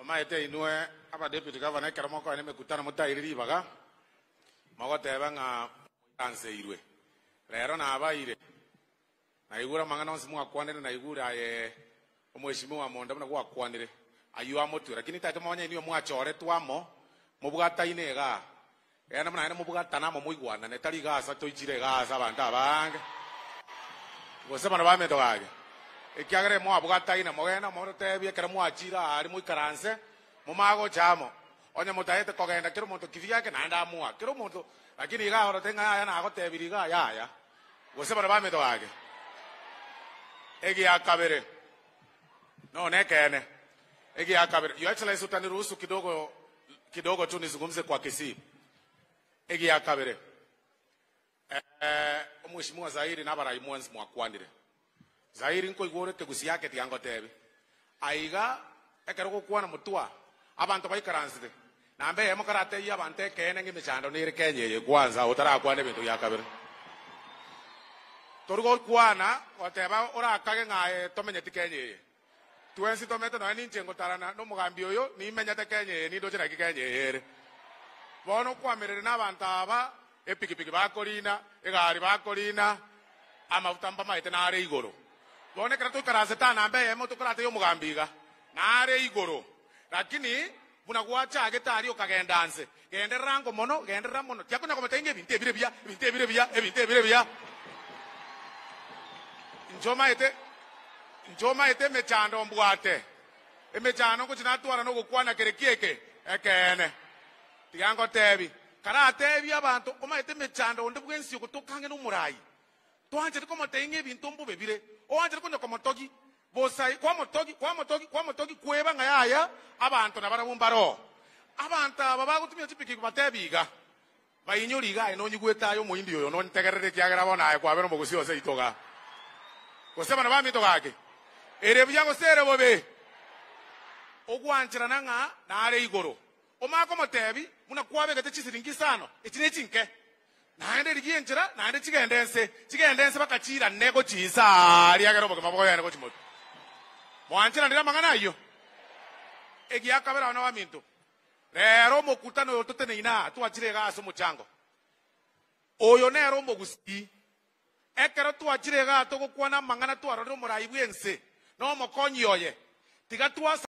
omaete inwe aba deputy ekero mokoe mekutano emekutano motairire mogoteba ng'a moitanseirwe rero nabaire naigure amang'ana onsi mwakwanire naigure aye buna gwakwanire amotwe lakini inio mobwataine ena muna ene mobwatana amo moigwanane tari igasa toichire igasa abanto abange gose bono ekiagere mwabwataine mogenda morotebia ekero mwachira aria moikaranse momagochamo onye motaete kogenda kero monto kibi yake naende amua kero monto lakini iga orote ng'a yaya nagotebiri iga yaya gose bara bameto age egi ya kabere no nekene egi ya kabere your excellency utaniruhusu kidogo kidogo tu nizungumze kwa Kisii egi ya kabere eh, eh mheshimiwa Zairi nabaraimwanzi mwakwanire zairi ke gusi yake tebe aiga ekero kuana mutua abantu bai abanto baikaransire namba eye mukarateiya abanto ekeene ni ere nye ye kwanza otarakwana ebinto bia kabere tori gokwana oteba orakage ng'aye tomenyeti kenya eye twensi tomete noe ninche ngotarana no mugambi oyo ni nimenyete kenya eye nindocheraki kenya eye ere bono okwamerere na abanto aba epikipiki bakorina egari bakorina amafuta mpa na are igoro yonekera tukarazitana mbe yemo tukurate yomugambika nare iguru lakini vunakwa chake tari ukagenda nse genderera ngo mono genderera mono tiakona komatainge ebintu ebire bya ebintu ebire bya ebintu ebire bya njomaete njomaete emechando mbwate emechano nguchinatwara nogokwana kerekieke ekene tigangotebi karatebi abantu omaete emechando onde bwensi ogotokange nomurayi to an chiri komo tenge bin tombo bebire o an chiri kono komo bosai kwa motogi kwa motogi kwa motogi kweba nga yaya abantu nabara bumbaro abantu aba bagutumye chipiki kubatebiga bainyoriga ino nyigweta ayo muindi oyo no ntegerere kiagera bona aye kwabero mugusi ose itoga gosema na bami itoga ake ere bya gosere bobe ogwanchira nanga nare igoro omako motebi muna kwabegete chisiringi sano echine chinke nagende ligiye nchira nagende chigendense chigendense bakachira nego chisali akero bokema boyane ko chimoto mwanchira ndira mangana iyo egiakabera ona wa mintu rero mokutano oyo toteneina twachire gaso mochango oyo nero mogusi ekero twachire ga togokwana mang'ana twarorire omorai bwense no omokonyi oye tiga twas